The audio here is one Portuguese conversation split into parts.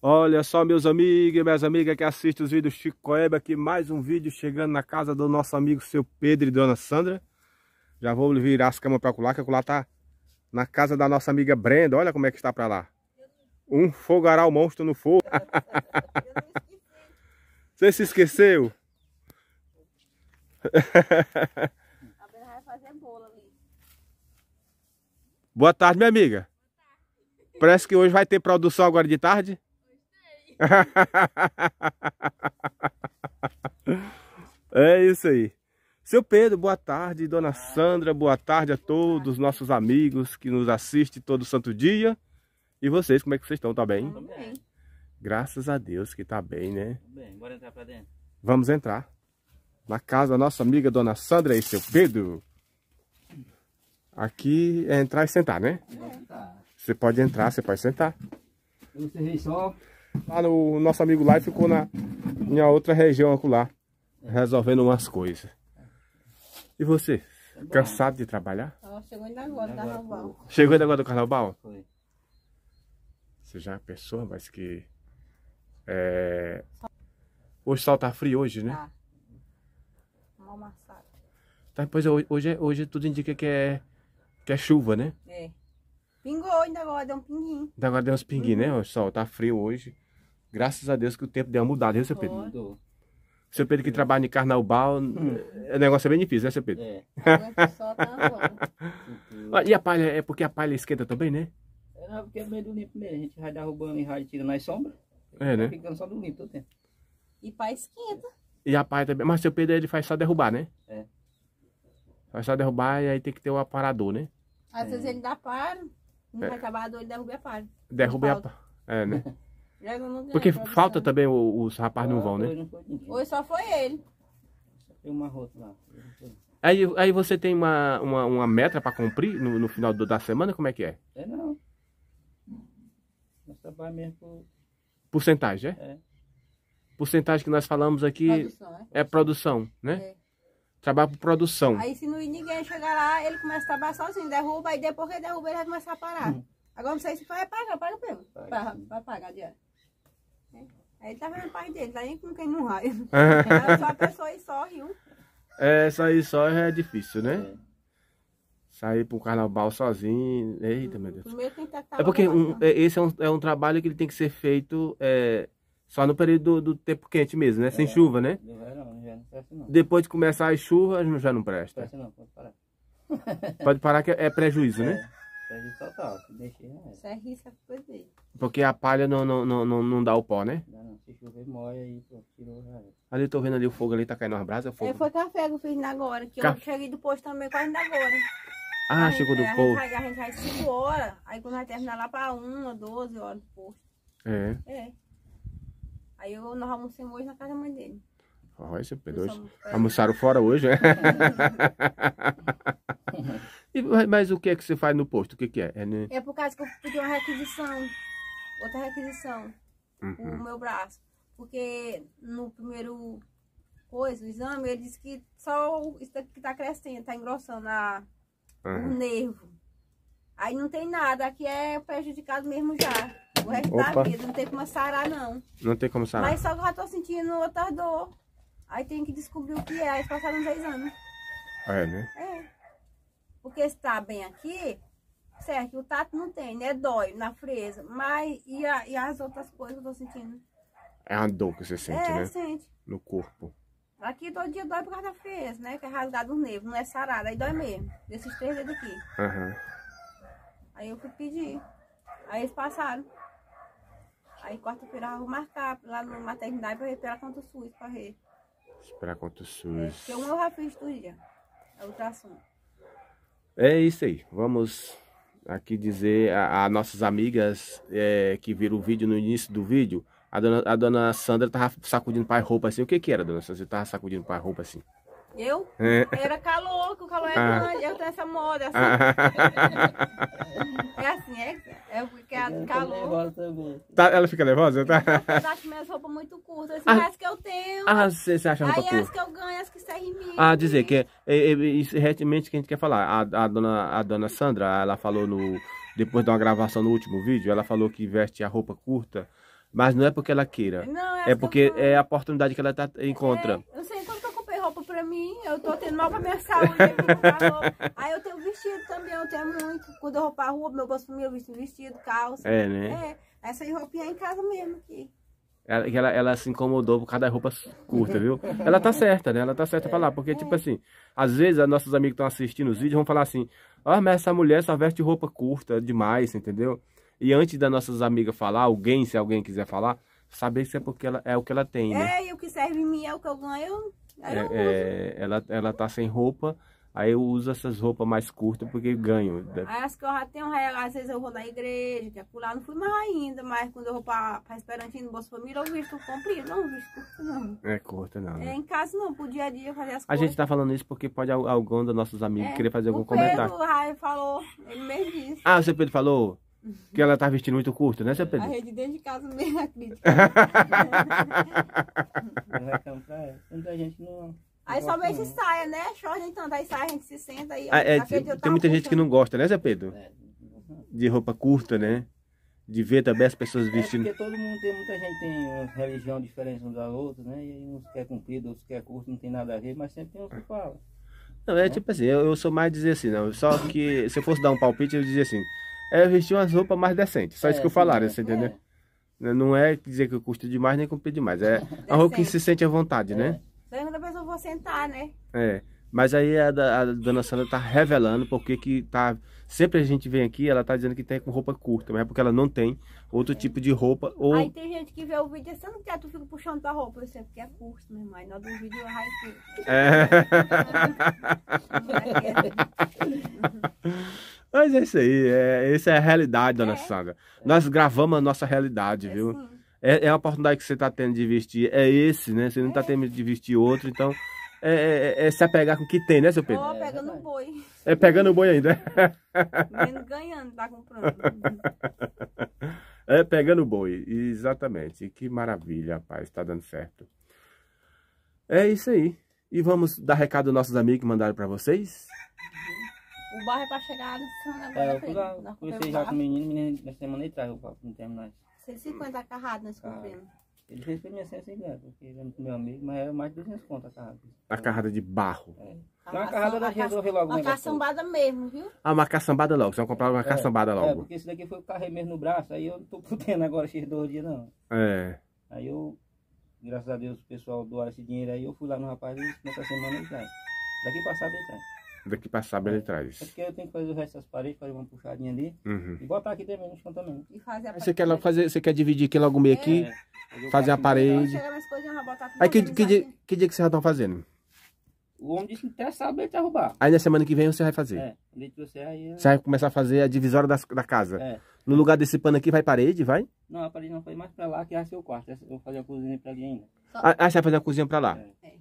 Olha só meus amigos e minhas amigas que assistem os vídeos Chico Coeb aqui, mais um vídeo chegando na casa do nosso amigo seu Pedro e dona Sandra. Já vou virar as camas para colar, que lá tá na casa da nossa amiga Brenda, olha como é que está para lá. Um fogaral monstro no fogo. Você se esqueceu? Boa tarde, minha amiga. Parece que hoje vai ter produção agora de tarde. é isso aí. Seu Pedro, boa tarde. Dona Sandra, boa tarde a todos os nossos amigos que nos assistem todo santo dia. E vocês, como é que vocês estão? Tá bem? Tô bem. Graças a Deus que tá bem, né? Tô bem, bora entrar pra dentro. Vamos entrar. Na casa da nossa amiga Dona Sandra e seu Pedro. Aqui é entrar e sentar, né? Você pode entrar, você pode sentar. Eu sei só. Lá no nosso amigo lá ficou na minha outra região lá, resolvendo umas coisas. E você? Cansado de trabalhar? Ah, chegou ainda agora do carnaval. Chegou ainda agora do carnaval? Foi. Você já é pensou, mas que... É... Hoje o sol tá frio hoje, né? Tá. tá mal amassado. Tá, pois é, hoje, hoje, é, hoje tudo indica que é que é chuva, né? É. Pingou, ainda agora deu um pinguinho. Ainda agora deu uns pinguinhos, né? uhum. né? O sol tá frio hoje. Graças a Deus que o tempo deu uma mudada, viu, seu Pedro? Mudou. Seu Pedro que trabalha em Carnaubal, hum. É, o negócio é bem difícil, né, seu Pedro? É. Tá tipo, ah, e a palha, é porque a palha esquenta também, né? É, não, é porque é meio do limpo mesmo. A gente vai derrubando e vai tirando nas sombras. É, né? Tá ficando só do limpo todo tempo. E pá esquenta. E a palha também. Mas seu Pedro ele faz só derrubar, né? É. Faz só derrubar e aí tem que ter o um aparador, né? Às é. vezes ele dá par, não é. vai ele derruba a par. Derruba a par. É, né? Porque falta né? também os rapazes não vão, né? Hoje só foi ele. Tem uma rota lá. Aí, aí você tem uma, uma, uma meta para cumprir no, no final do, da semana? Como é que é? É não. Nós trabalhamos mesmo por... Porcentagem, é? É. Porcentagem que nós falamos aqui produção, é? é produção, né? É. Trabalha para produção. Aí se não ninguém chegar lá, ele começa a trabalhar sozinho, derruba, e depois que derruba, ele vai começar a parar. Hum. Agora não sei se vai pagar, paga o Vai, vai pagar diário. Né? Aí ele tá vendo o pai dele, tá aí com quem não raio. é só a pessoa e só, riu. É, sair só é difícil, né? É. Sair pro carnaval sozinho. Eita, meu hum, Deus. Primeiro tem que estar É porque um, é, esse é um, é um trabalho que ele tem que ser feito. É, só no período do, do tempo quente mesmo, né? Sem é. chuva, né? Do verão, já não presta não. Depois de começar as chuvas, já não presta. Não presta não, pode parar. pode parar que é prejuízo, né? é, né? Prejuízo total, deixei não é. Isso é risco coisa é fazer. Porque a palha não, não, não, não, não dá o pó, né? Não, não. Se chover, molha e pô, tirou já. Ali eu tô vendo ali o fogo ali, tá caindo umas brasas, é fogo. É, né? foi café que eu fiz na agora, que Ca... eu cheguei do posto também quase na agora. Ah, aí, chegou do é, posto. A gente vai 5 horas, aí quando vai terminar lá pra 1, 12 horas do posto. É. É. Aí eu, nós almoçamos hoje na casa da mãe dele. Olha, seu P2. Almoçaram fora hoje, né? e, mas o que é que você faz no posto? O que, que é? É, né? é por causa que eu pedi uma requisição. Outra requisição. Uhum. O meu braço. Porque no primeiro coisa, o exame, ele disse que só isso que tá crescendo, tá engrossando a, uhum. o nervo. Aí não tem nada, aqui é prejudicado mesmo já o resto Opa. da vida. Não tem como sarar, não. Não tem como sarar. Mas só que eu já tô sentindo outra dor. Aí tem que descobrir o que é. Aí passaram uns anos. Ah, é, né? É. Porque se tá bem aqui, certo, o tato não tem, né? Dói na fresa. Mas e, a, e as outras coisas que eu tô sentindo? É a dor que você sente, é, né? sente. No corpo. Aqui todo dia dói por causa da fresa, né? Que é rasgado os nervos, não é sarada. Aí dói mesmo. Desses três dedos aqui. Aham. Uhum. Aí eu fui pedir. Aí eles passaram. Aí quarta-feira eu vou marcar lá na maternidade para esperar quanto SUS, pra ver. Esperar quanto é, SUS. É, porque uma eu já dia. É outro assunto. É isso aí. Vamos aqui dizer a, a nossas amigas é, que viram o vídeo no início do vídeo. A dona, a dona Sandra tava sacudindo para roupa assim. O que que era, dona Sandra? Você tava sacudindo para roupa assim? Eu? É. Era calor, que o calor é ah. grande. Eu tenho essa moda, assim. Ah. É assim, é, assim, é porque é calor. É tá, ela fica nervosa? Tá? Eu acho minhas roupas muito curtas. Assim, ah. As que eu tenho. Ah, você acha muito curta? Aí as que eu ganho, as que em mim. Ah, dizer que é, é, é, é realmente que a gente quer falar. A, a, dona, a dona Sandra, ela falou no... Depois de uma gravação no último vídeo, ela falou que veste a roupa curta, mas não é porque ela queira. Não, é, é assim, porque eu... é a oportunidade que ela tá, encontra. É, eu sei pra mim. Eu tô tendo mal pra minha saúde. Aí, aí eu tenho vestido também, eu tenho muito. Quando eu roubo a rua, meu gosto meu vestido, vestido, calça. É, né? É. Essa roupinha é em casa mesmo aqui. Ela, ela, ela se incomodou por causa da roupa curta, viu? Ela tá certa, né? Ela tá certa pra lá. Porque, tipo é. assim, às vezes as nossas amigas estão assistindo os vídeos vão falar assim, ó, mas essa mulher só veste roupa curta demais, entendeu? E antes das nossas amigas falar, alguém, se alguém quiser falar, saber se é porque ela, é o que ela tem, né? É, e o que serve em mim é o que eu ganho, é, é, ela, ela tá sem roupa, aí eu uso essas roupas mais curtas porque ganho. Né? Aí as que eu já tenho, é, às vezes eu vou na igreja, que é pular, não fui mais ainda, mas quando eu vou pra, pra no Bolsa Família, eu visto comprido, não visto curto não. É curta não. Né? É, em casa não, pro dia a dia fazer as coisas. A gente tá falando isso porque pode algum dos nossos amigos é, querer fazer algum comentário. O Pedro comentário. falou, ele mesmo disse. Ah, o seu Pedro falou? Que ela tá vestindo muito curto, né, seu Pedro? A rede dentro de casa meio a crítica. não vai pra Muita gente não... Aí só gente saia, né? Chora, então, daí saia, a gente se senta aí. Ah, é, tem, tá tem muita gente que não gosta, né, Zé Pedro? É. De roupa curta, né? De ver também as pessoas é, vestindo. É porque todo mundo tem, muita gente tem religião diferente um da outra, né? E uns quer é comprido, outros quer é curto, não tem nada a ver, mas sempre tem uns que falam. Não, é, é tipo assim, eu, eu sou mais dizer assim, não. Só que se eu fosse dar um palpite, eu dizia assim é vestir umas roupas mais decentes. Só é, isso que eu falar, né, você é. entendeu? Né, não é dizer que custa demais nem comprei demais. É a roupa que se sente à vontade, né? É. Daí quando a sentar, né? É. Mas aí a, a, dona Sandra tá revelando porque que tá. Sempre a gente vem aqui, ela tá dizendo que tem com roupa curta, mas é porque ela não tem outro é. tipo de roupa. Ou... Aí tem gente que vê o vídeo assim, não quer, tu fica puxando tua roupa, eu sei, é porque é curto, meu irmão. nós do vídeo eu raio É. Mas é isso aí, é, essa é a realidade, dona é. Sandra. Nós gravamos a nossa realidade, é viu? É, é a oportunidade que você está tendo de vestir, é esse, né? Você não está é. tendo de vestir outro, então é, é, é, se apegar com o que tem, né, seu Pedro? Oh, pegando o boi. É pegando o boi ainda. Menos ganhando, tá comprando. É pegando o boi, exatamente. Que maravilha, rapaz, está dando certo. É isso aí. E vamos dar recado aos nossos amigos que mandaram para vocês? O bar é pra chegar no cima da É, eu comecei já com o menino, menino, na semana atrás, eu papo não o terminal. 150 carradas nós ah, compramos. Ah. Ele fez pra minha assim, assim, né, 150, porque ele é meu amigo, mas é mais de 200 conto a carrada. A carrada de barro. É. Não, a carrada daqui resolve logo. Uma né, caçambada mesmo, viu? Ah, uma caçambada logo. Você vai comprar uma é, caçambada é, logo. É, porque esse daqui foi o carrei mesmo no braço, aí eu não tô podendo agora esses dois dias, não. É. Aí eu, graças a Deus, o pessoal doou esse dinheiro aí, eu fui lá no rapaz e nessa semana ele traz. Daqui passado ele traz. Daqui pra sábado é. ele traz. É porque eu tenho que fazer o resto das paredes, fazer uma puxadinha ali. Uhum. E botar aqui também, no chão também. E fazer a Aí você quer, logo fazer, você quer dividir aqui logo meio é. aqui? É. Fazer a né? parede. Aí que, que, dia, que dia que vocês já estão fazendo? O homem disse que até sábado ele tá roubar. Aí na semana que vem você vai fazer? É. Você, aí... Né? você vai começar a fazer a divisória das, da casa? É. No lugar desse pano aqui vai parede, vai? Não, a parede não foi mais pra lá, que é seu quarto. Eu vou fazer a cozinha pra ali ainda. Ah, ah, você vai fazer a cozinha pra lá? É. é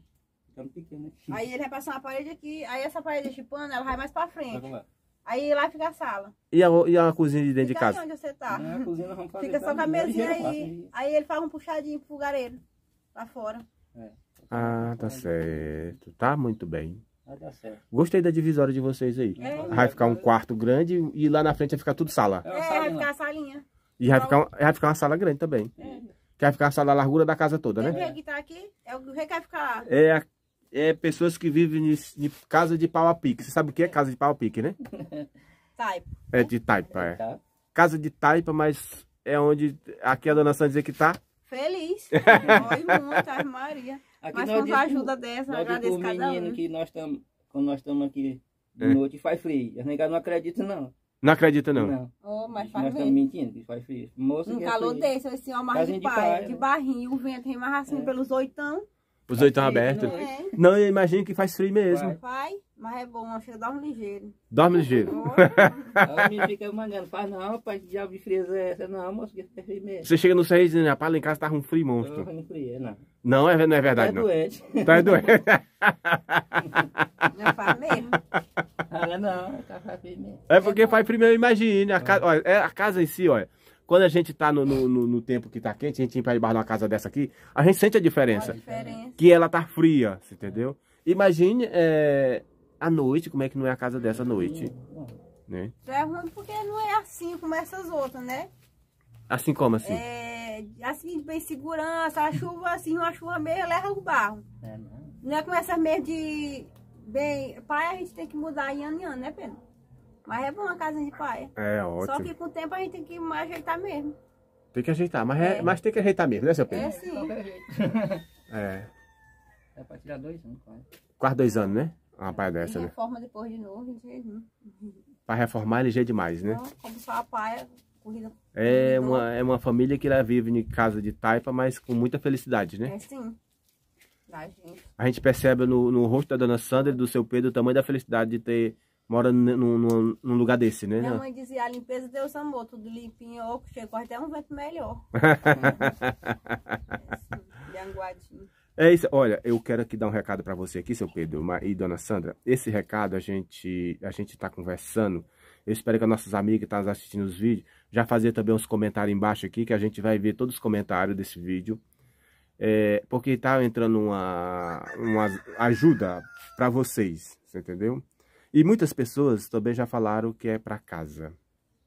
ficando pequeno aqui. Né? Aí ele vai passar uma parede aqui, aí essa parede de pano, ela vai mais pra frente. lá. Aí lá fica a sala. E a, e a cozinha de dentro fica de casa? onde você tá. Não, a cozinha vamos fazer fica só tá? com a mesinha aí. aí. ele faz um puxadinho pro gareiro, lá fora. É. Ah, tá certo. Tá muito bem. Vai dar certo. Gostei da divisória de vocês aí. É. Vai ficar um quarto grande e lá na frente vai ficar tudo sala. É, é vai ficar a salinha. E vai ficar, vai ficar uma sala grande também. É. Quer ficar a sala largura da casa toda, né? O que tá aqui é o que vai ficar lá. É a é, pessoas que vivem de, de casa de pau a pique. Você sabe o que é casa de pau a pique, né? taipa. É de taipa, é. Tá. Casa de taipa, mas é onde aqui a dona Sandra dizer que tá? Feliz. Oi, muito, Maria. Aqui mas com a ajuda dessa, nós agradeço cada um. que nós estamos, quando nós estamos aqui de é. noite, faz frio. As negas não acreditam, não. Não acredita, não? Não. Oh, mas faz Nós estamos mentindo, que faz frio. Moça, um é calor frio. desse, esse ó, mais de, de, pai, de né? barrinho, o vento rem mais assim é. pelos oitão. Os oito estão abertos. É. Não, eu imagino que faz frio mesmo. Vai. Vai, mas é bom, a filha dorme ligeiro. Dorme ligeiro. Dorme. Ela me fica mangando. Faz não, rapaz, que diabo de frio é essa? Não, moço, que é frio mesmo. Você chega no Serrês e diz, rapaz, lá em casa tava tá um frio monstro. Não, não frio, é não. Não, é, não é verdade, tá não. Tá doente. Tá doente. não faz mesmo? Ela não, ela tá faz frio mesmo. É porque faz frio mesmo, imagina. A casa, é. olha, é a casa em si, olha. Quando a gente tá no, no, no, no tempo que tá quente, a gente ir pra de uma casa dessa aqui, a gente sente a diferença. A diferença. Que ela tá fria, entendeu? Imagine é, noite, como é que não é a casa dessa à noite. Né? É ruim porque não é assim como essas outras, né? Assim como assim? É, assim, bem segurança, a chuva assim, uma chuva meio leva o barro. É, não. não é com essas meias de... Bem, pai, a gente tem que mudar em ano em ano, né, Pedro? Mas é bom a casa de pai. É, ótimo. Só que com o tempo a gente tem que ajeitar mesmo. Tem que ajeitar, mas, é. É, mas tem que ajeitar mesmo, né, seu Pedro? É, sim. é. É pra tirar dois anos, quase. Quase dois anos, né? Uma paia dessa, né? reforma depois de novo, gente. Pra reformar, ele já é demais, né? Não, como só a paia, corrida... É uma, é uma família que ela vive em casa de taipa, mas com muita felicidade, né? É, sim. A gente percebe no, no rosto da dona Sandra e do seu Pedro o tamanho da felicidade de ter mora num, num, num lugar desse, né? Minha mãe dizia, a limpeza Deus amou, tudo limpinho, oco, chegou até um vento melhor. é isso, olha, eu quero aqui dar um recado para você aqui, seu Pedro e dona Sandra. Esse recado a gente a gente tá conversando. Eu espero que as nossas amigas que estão tá assistindo os vídeos já fazer também uns comentários embaixo aqui, que a gente vai ver todos os comentários desse vídeo. É, porque tá entrando uma, uma ajuda para vocês, você entendeu? E muitas pessoas também já falaram que é para casa.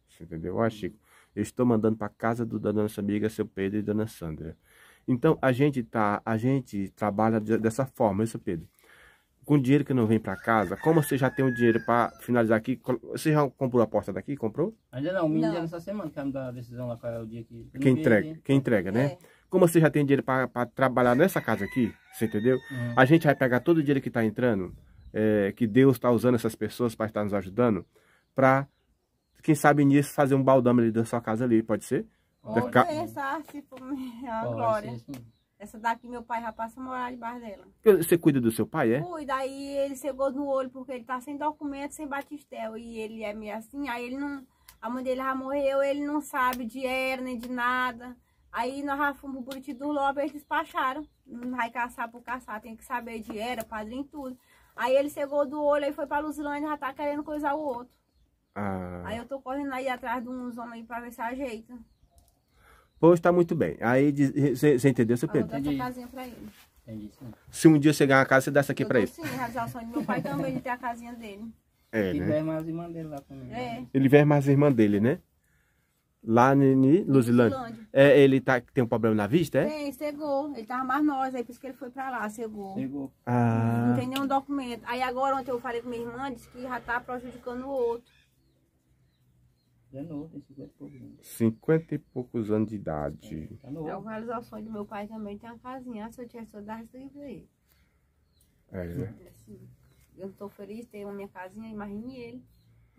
Você entendeu? Ó, acho. Chico, eu estou mandando para casa do, da nossa amiga, seu Pedro e dona Sandra. Então, a gente tá, a gente trabalha dessa forma, isso, Pedro. Com dinheiro que não vem para casa, como você já tem o dinheiro para finalizar aqui, você já comprou a porta daqui? Comprou? Ainda não, me engano essa semana, que tá a decisão lá qual é o dia que. Quem entrega, né? quem entrega, né? É como você já tem dinheiro para trabalhar nessa casa aqui, você entendeu? Uhum. A gente vai pegar todo o dinheiro que está entrando é, que Deus está usando essas pessoas para estar nos ajudando, para, quem sabe nisso, fazer um baldame ali da sua casa ali, pode ser? Olha ca... essa arte por tipo, é minha glória. Essa daqui meu pai já passa a morar debaixo dela. Você cuida do seu pai, é? Cuida, aí ele chegou no olho porque ele está sem documento, sem batistel. E ele é meio assim, aí ele não. A mãe dele já morreu, ele não sabe de era nem de nada. Aí nós já fomos pro Buriti do Lobby, eles despacharam. Não vai caçar por caçar, tem que saber de era, padrinho, tudo. Aí ele cegou do olho, aí foi pra Luzilândia, já tá querendo coisar o outro. Ah. Aí eu tô correndo aí atrás de uns homens aí pra ver se ajeita. Pois tá muito bem. Aí você entendeu, seu Pedro? Eu vou dar essa casinha pra ele. se um dia você ganhar uma casa, você dá essa aqui eu pra ele. Sim, realizar o sonho do meu pai também de ter a casinha dele. É, né? Ele vê mais irmã dele lá também. Né? É. Ele vê mais irmã dele, né? Lá em Luzilândia. Luzilândia. É, ele tá, tem um problema na vista, é? Tem, cegou. Ele tava mais nós, aí por isso que ele foi pra lá, cegou. Cegou. Ah. Não tem nenhum documento. Aí agora ontem eu falei com minha irmã, disse que já tá prejudicando o outro. Já novo, tem 50 e poucos anos. 50 e poucos anos de idade. É, tá novo. É o realização do meu pai também, tem uma casinha, se eu tivesse todas as livros aí. É, é. eu não tô feliz, tenho a minha casinha, imagine ele.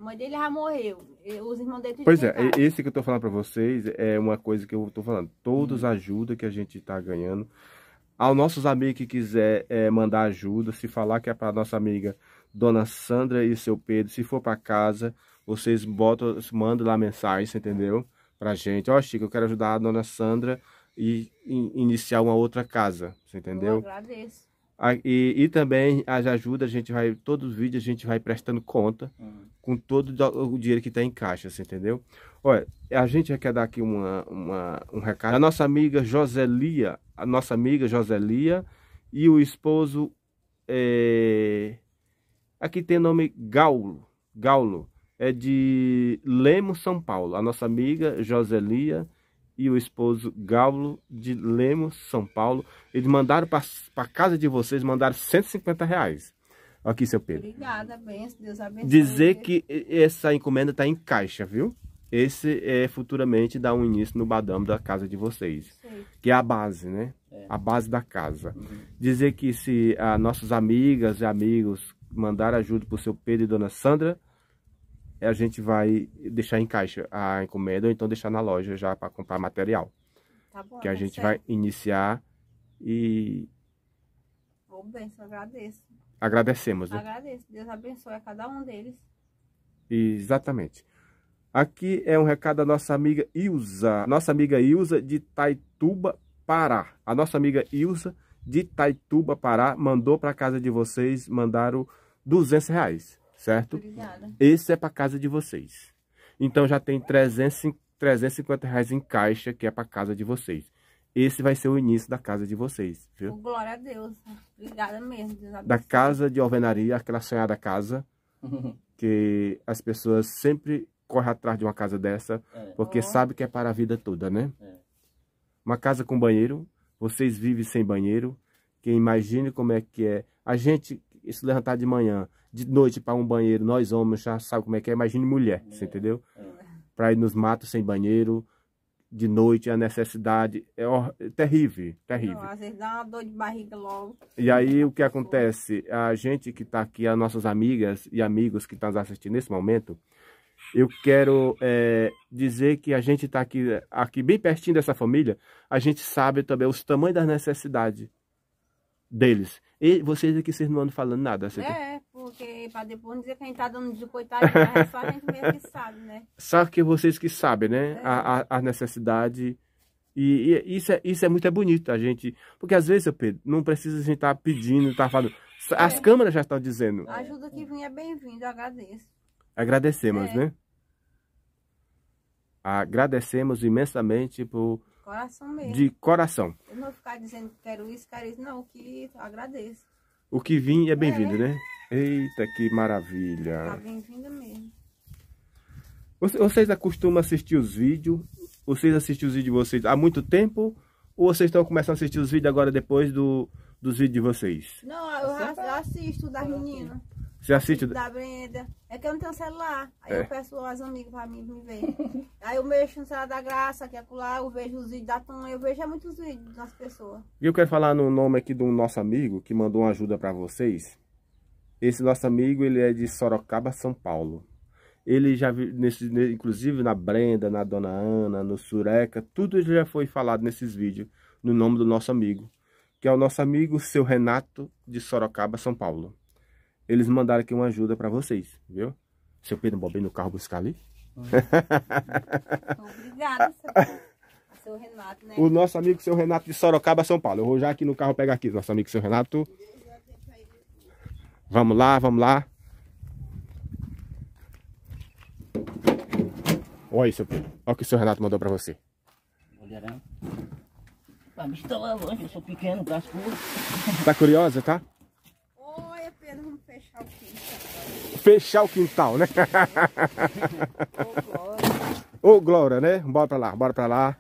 A mãe dele já morreu. Os irmãos dele Pois é, esse que eu tô falando para vocês é uma coisa que eu tô falando. Todos hum. ajuda que a gente tá ganhando. Aos nossos amigos que quiser é, mandar ajuda, se falar que é para nossa amiga Dona Sandra e seu Pedro, se for para casa, vocês botam, mandam lá mensagem, entendeu? Pra gente. Ó, oh, Chico, eu quero ajudar a Dona Sandra e in iniciar uma outra casa, você entendeu? Eu agradeço. E, e, também as ajudas, a gente vai, todos os vídeos a gente vai prestando conta uhum. com todo o dinheiro que está em caixa, entendeu? Olha, a gente quer dar aqui uma, uma, um recado. A nossa amiga Joselia, a nossa amiga Joselia e o esposo, é... aqui tem nome Gaulo, Gaulo, é de Lemos, São Paulo. A nossa amiga Joselia e o esposo Gaulo de Lemos, São Paulo. Eles mandaram para a casa de vocês, mandaram 150 reais. Aqui, seu Pedro. Obrigada, benção, Deus abençoe. Dizer que essa encomenda está em caixa, viu? Esse é futuramente dar um início no badamo da casa de vocês. Sim. Que é a base, né? É. A base da casa. Uhum. Dizer que se as ah, nossas amigas e amigos mandaram ajuda para o seu Pedro e dona Sandra, é a gente vai deixar em caixa a encomenda ou então deixar na loja já para comprar material. Tá bom, que a tá gente vai iniciar e. Ô, benção, agradeço. Agradecemos, né? Agradeço. Deus abençoe a cada um deles. Exatamente. Aqui é um recado da nossa amiga Ilza. Nossa amiga Ilza de Taituba, Pará. A nossa amiga Ilza de Taituba, Pará, mandou para casa de vocês, mandaram 200 reais certo? Obrigada. Esse é para casa de vocês. Então já tem 300, 350 reais em caixa, que é para casa de vocês. Esse vai ser o início da casa de vocês, viu? Oh, glória a Deus. Obrigada mesmo. Deus da casa de alvenaria, aquela sonhada casa, que as pessoas sempre correm atrás de uma casa dessa, é. porque oh. sabe que é para a vida toda, né? É. Uma casa com banheiro, vocês vivem sem banheiro, que imagine como é que é. A gente se levantar de manhã, de noite para um banheiro, nós homens já sabe como é que é, imagine mulher, é. entendeu? É. Para ir nos matos sem banheiro, de noite, a necessidade é, é terrível, terrível. Não, às vezes dá uma dor de barriga logo. E aí o que acontece? A gente que está aqui, as nossas amigas e amigos que estão tá nos assistindo nesse momento, eu quero é, dizer que a gente está aqui, aqui bem pertinho dessa família, a gente sabe também os tamanhos das necessidades deles. E vocês aqui, vocês não andam falando nada. Vocês é, porque para depois não dizer gente tá dando de coitado, é só a gente mesmo que sabe, né? Só que vocês que sabem, né? É. A, a, necessidade. E, e, isso, é, isso é muito é bonito, a gente. Porque às vezes, Pedro, não precisa a gente estar tá pedindo, estar tá falando. As é. câmeras já estão dizendo. A ajuda que vinha é bem-vinda, agradeço. Agradecemos, é. né? Agradecemos imensamente por. Coração mesmo. De coração. Eu não vou ficar dizendo que quero isso, quero isso, não, que agradeço. O que vim é bem-vindo, é. né? Eita, que maravilha. Tá bem-vindo mesmo. Vocês acostumam assistir os vídeos? Vocês assistem os vídeos de vocês há muito tempo? Ou vocês estão começando a assistir os vídeos agora depois do, dos vídeos de vocês? Não, eu, eu assisto das meninas. Você assiste? Da Brenda. É que eu não tenho celular. Aí é. eu peço aos amigos pra mim me ver. Aí eu mexo no celular da graça, que é lá, eu vejo os vídeos da Tom, eu vejo é muitos vídeos das pessoas. E eu quero falar no nome aqui de um nosso amigo que mandou uma ajuda pra vocês. Esse nosso amigo, ele é de Sorocaba, São Paulo. Ele já, nesse, inclusive na Brenda, na Dona Ana, no Sureca, tudo já foi falado nesses vídeos, no nome do nosso amigo. Que é o nosso amigo, seu Renato, de Sorocaba, São Paulo eles mandaram aqui uma ajuda para vocês, viu? Seu Pedro, bobei no carro buscar ali. Obrigado, seu, seu Renato, né? O nosso amigo, seu Renato de Sorocaba, São Paulo. Eu vou já aqui no carro pegar aqui, nosso amigo, seu Renato. Vamos lá, vamos lá. Olha aí, seu Pedro. Olha o que o seu Renato mandou para você. Mulherão. A bicha tá lá longe, eu sou pequeno, braço curto. Tá curiosa, tá? Fechar o quintal. Fechar o quintal, né? Ô, oh, Glória, né? Bora pra lá, bora pra lá.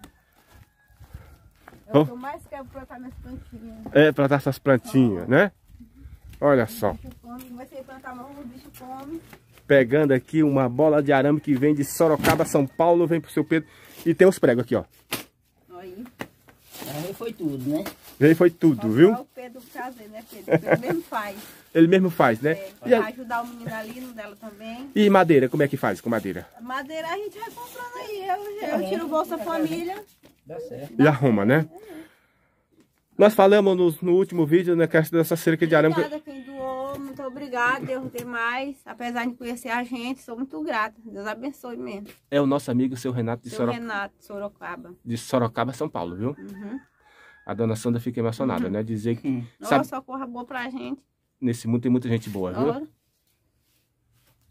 É eu oh. mais quero plantar minhas plantinhas. É, plantar essas plantinhas, oh. né? Olha só. Comecei a plantar mão, o bicho come. Pegando aqui uma bola de arame que vem de Sorocaba, São Paulo, vem pro seu Pedro. E tem os pregos aqui, ó. Aí. Aí foi tudo, né? Aí foi tudo, Só viu? o Pedro fazer, né, Pedro? O Pedro mesmo faz. Ele mesmo faz, né? É, e a... ajudar o menino ali, no dela também. E madeira, como é que faz com madeira? Madeira a gente vai comprando aí. Eu, eu tá tiro o Bolsa Família. Dá certo. E arruma, né? Nós falamos no, no, último vídeo, né, questão dessa cerca de arame. Obrigada quem doou, muito obrigada, Deus demais. Apesar de conhecer a gente, sou muito grata. Deus abençoe mesmo. É o nosso amigo, seu Renato de Sorocaba. Renato, Sorocaba. De Sorocaba, São Paulo, viu? Uhum. A dona Sandra fica emocionada, uhum. né? Dizer que... Nossa, corra boa pra gente nesse mundo tem muita gente boa, viu?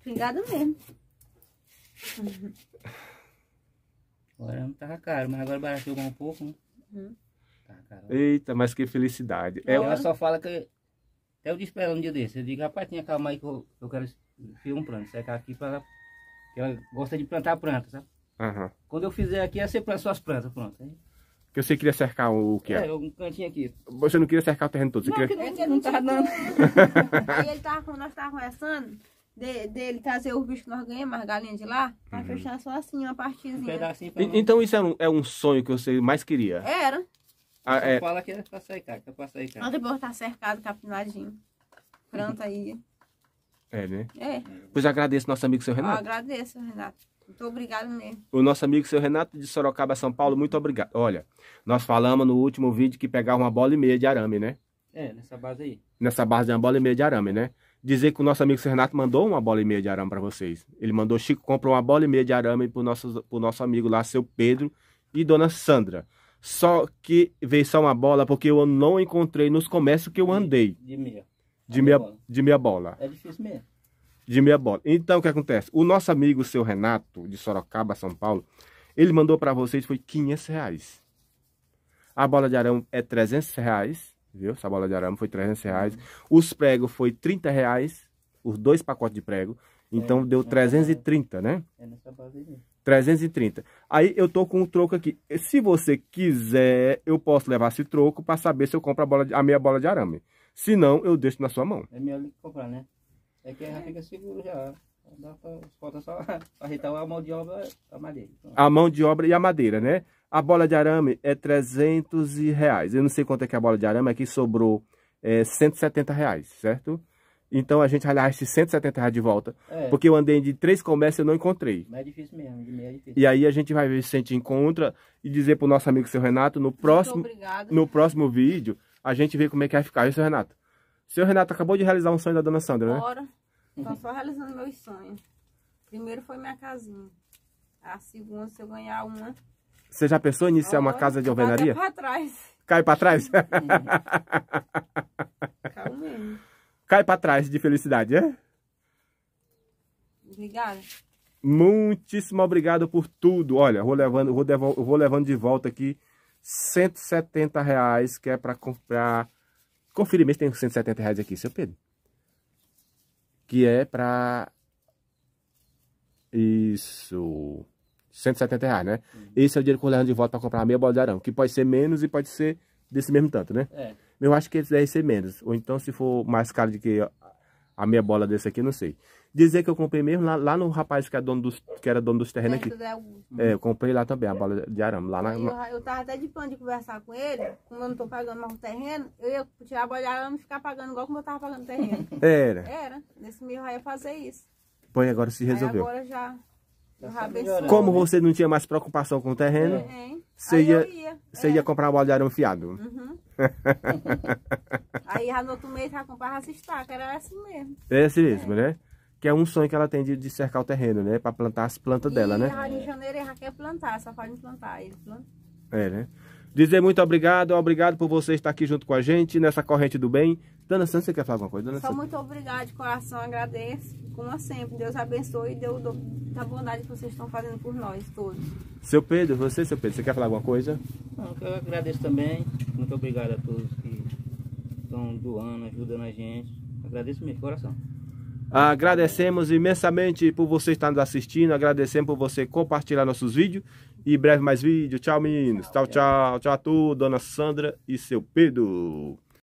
obrigado mesmo. Uhum. Agora não tava caro, mas agora barateou um pouco, né? Uhum. Tá Eita, mas que felicidade. É, ela só fala que... Até eu disse pra ela um dia desse, eu digo, rapaz, tinha calma aí que eu, eu quero fazer um plano, secar aqui pra ela... Que ela gosta de plantar planta, sabe? Uhum. Quando eu fizer aqui, sempre planta suas plantas, pronto. Aí que você queria cercar o que é? É, um cantinho aqui. Você não queria cercar o terreno todo? Você não, queria... que não, não tava dando. Aí ele tava, quando nós tava conversando, de, dele trazer o bicho que nós ganhamos, as galinhas de lá, pra uhum. fechar só assim, uma partezinha. Um pedacinho pra e, então isso é um, é um sonho que você mais queria? Era. Ah, é... Fala que é pra cercar, que é pra cercar. Onde o bolo tá cercado, capinadinho. Pronto aí. É, né? É. Pois agradeço nosso amigo, seu Renato. Eu agradeço, Renato. Muito obrigado mesmo. O nosso amigo, seu Renato de Sorocaba, São Paulo, muito obrigado. Olha, nós falamos no último vídeo que pegava uma bola e meia de arame, né? É, nessa base aí. Nessa base de uma bola e meia de arame, né? Dizer que o nosso amigo seu Renato mandou uma bola e meia de arame para vocês. Ele mandou, Chico, comprou uma bola e meia de arame pro nosso, pro nosso amigo lá, seu Pedro e dona Sandra. Só que veio só uma bola porque eu não encontrei nos comércios que eu andei. De meia. De meia, tá de meia bola. É difícil mesmo de meia bola. Então, o que acontece? O nosso amigo, o seu Renato, de Sorocaba, São Paulo, ele mandou para vocês, foi 500 reais. A bola de arame é 300 reais, viu? Essa bola de arame foi 300 reais. Os pregos foi 30 reais, os dois pacotes de prego. Então, é, deu 330, é, né? É nessa base aí. 330. Aí eu tô com o um troco aqui. Se você quiser, eu posso levar esse troco para saber se eu compro a, bola de, a meia bola de arame. Se não, eu deixo na sua mão. É melhor comprar, né? É que já fica seguro já. Dá pra, falta só arretar a mão de obra a madeira. A mão de obra e a madeira, né? A bola de arame é 300 reais. Eu não sei quanto é que é a bola de arame, aqui sobrou é, 170 reais, certo? Então a gente levar esses 170 reais de volta. É. Porque eu andei de três comércios e não encontrei. Mas é difícil mesmo, de meia é difícil. E aí a gente vai ver se a gente encontra e dizer pro nosso amigo seu Renato no próximo, no próximo vídeo a gente vê como é que vai ficar, isso, Renato. Seu Renato acabou de realizar um sonho da dona Sandra, Bora. né? Bora. estou só realizando meus sonhos. Primeiro foi minha casinha. A segunda, se eu ganhar uma. Você já pensou em iniciar uma casa de alvenaria? Cai para trás. Cai para trás? É. Cai para trás de felicidade, é? Obrigada. Muitíssimo obrigado por tudo. Olha, vou levando, vou, devo, vou levando de volta aqui 170 reais que é para comprar Confira mesmo, tem 170 reais aqui, seu Pedro. Que é pra... Isso... 170 reais, né? Uhum. Esse é o dinheiro que eu levo de volta pra comprar meia bola de arão. que pode ser menos e pode ser desse mesmo tanto, né? É. Eu acho que esse deve é ser menos. Ou então, se for mais caro do que a minha bola desse aqui, não sei. Dizer que eu comprei mesmo lá, lá no rapaz que, é dono dos, que era dono dos terrenos aqui. É, eu comprei lá também a bola de arame. Lá na, eu, eu tava até de plano de conversar com ele, como eu não tô pagando mais o terreno, eu ia tirar a bola de arame e ficar pagando igual como eu tava pagando o terreno. Era. Era. Nesse meio eu ia fazer isso. Pois agora se resolveu. Aí agora já... Tá melhorando, como né? você não tinha mais preocupação com o terreno, é, você, ia, ia, você é. ia comprar uma bola de arame fiado Uhum. Aí já no outro mês já comprava as estacas, era assim mesmo. É assim mesmo, é. né? Que é um sonho que ela tem de, de cercar o terreno, né? Pra plantar as plantas e dela, né? E de janeiro ela quer plantar, só pode plantar. Ele planta. É, né? Dizer muito obrigado, obrigado por você estar aqui junto com a gente nessa corrente do bem. Dona Santos, você quer falar alguma coisa? Dona Só Santa. muito obrigado de coração, agradeço, como sempre. Deus abençoe e deu da bondade que vocês estão fazendo por nós todos. Seu Pedro, você, seu Pedro, você quer falar alguma coisa? Não, eu agradeço também. Muito obrigado a todos que estão doando, ajudando a gente. Agradeço mesmo, coração. Agradecemos imensamente por você estar nos assistindo, agradecemos por você compartilhar nossos vídeos. E breve mais vídeo. Tchau, meninos. Tchau, tchau. Tchau a todos. Dona Sandra e seu Pedro.